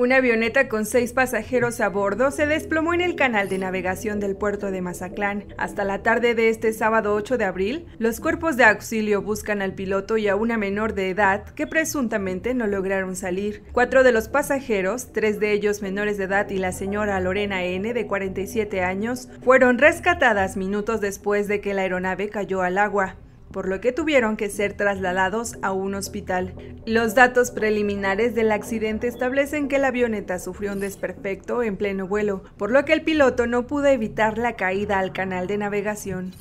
Una avioneta con seis pasajeros a bordo se desplomó en el canal de navegación del puerto de Mazatlán. Hasta la tarde de este sábado 8 de abril, los cuerpos de auxilio buscan al piloto y a una menor de edad que presuntamente no lograron salir. Cuatro de los pasajeros, tres de ellos menores de edad y la señora Lorena N. de 47 años, fueron rescatadas minutos después de que la aeronave cayó al agua por lo que tuvieron que ser trasladados a un hospital. Los datos preliminares del accidente establecen que la avioneta sufrió un desperfecto en pleno vuelo, por lo que el piloto no pudo evitar la caída al canal de navegación.